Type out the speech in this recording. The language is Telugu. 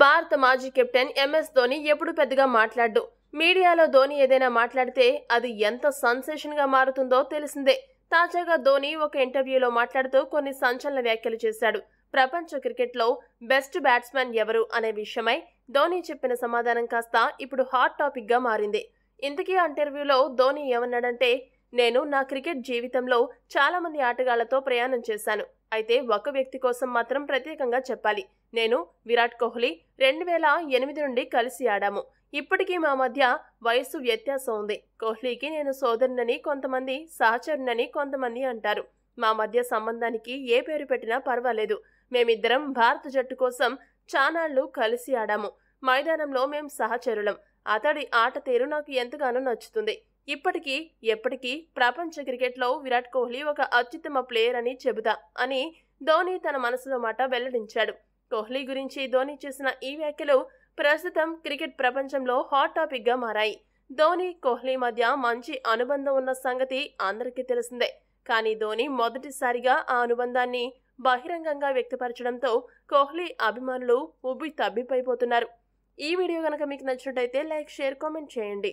భారత మాజీ కెప్టెన్ ఎంఎస్ ధోని ఎప్పుడు పెద్దగా మాట్లాడు మీడియాలో ధోని ఏదైనా మాట్లాడితే అది ఎంత గా మారుతుందో తెలిసిందే తాజాగా ధోని ఒక ఇంటర్వ్యూలో మాట్లాడుతూ కొన్ని సంచలన వ్యాఖ్యలు చేశాడు ప్రపంచ క్రికెట్లో బెస్ట్ బ్యాట్స్మెన్ ఎవరు అనే విషయమై ధోని చెప్పిన సమాధానం కాస్త ఇప్పుడు హాట్ టాపిక్గా మారింది ఇంతకీ ఇంటర్వ్యూలో ధోని ఏమన్నాడంటే నేను నా క్రికెట్ జీవితంలో చాలామంది ఆటగాళ్లతో ప్రయాణం చేశాను అయితే ఒక వ్యక్తి కోసం మాత్రం ప్రత్యేకంగా చెప్పాలి నేను విరాట్ కోహ్లీ రెండు వేల ఎనిమిది నుండి కలిసి ఆడాము ఇప్పటికీ మా మధ్య వయస్సు వ్యత్యాసం ఉంది కోహ్లీకి నేను సోదరునని కొంతమంది సహచరునని కొంతమంది అంటారు మా మధ్య సంబంధానికి ఏ పేరు పెట్టినా పర్వాలేదు మేమిద్దరం భారత జట్టు కోసం చానాళ్లు కలిసి ఆడాము మైదానంలో మేం సహచరులం అతడి ఆట తీరు నాకు ఎంతగానో నచ్చుతుంది ఇప్పటికీ ఎప్పటికీ ప్రపంచ క్రికెట్లో విరాట్ కోహ్లీ ఒక అత్యుత్తమ ప్లేయర్ అని చెబుతా అని ధోని తన మనసులో మాట వెల్లడించాడు కోహ్లీ గురించి ధోని చేసిన ఈ వ్యాఖ్యలు ప్రస్తుతం క్రికెట్ ప్రపంచంలో హాట్ టాపిక్గా మారాయి ధోని కోహ్లీ మధ్య మంచి అనుబంధం ఉన్న సంగతి అందరికీ తెలిసిందే కానీ ధోని మొదటిసారిగా ఆ అనుబంధాన్ని బహిరంగంగా వ్యక్తపరచడంతో కోహ్లీ అభిమానులు ఉబ్బి తబ్బిపోతున్నారు ఈ వీడియో కనుక మీకు నచ్చినట్టయితే లైక్ షేర్ కామెంట్ చేయండి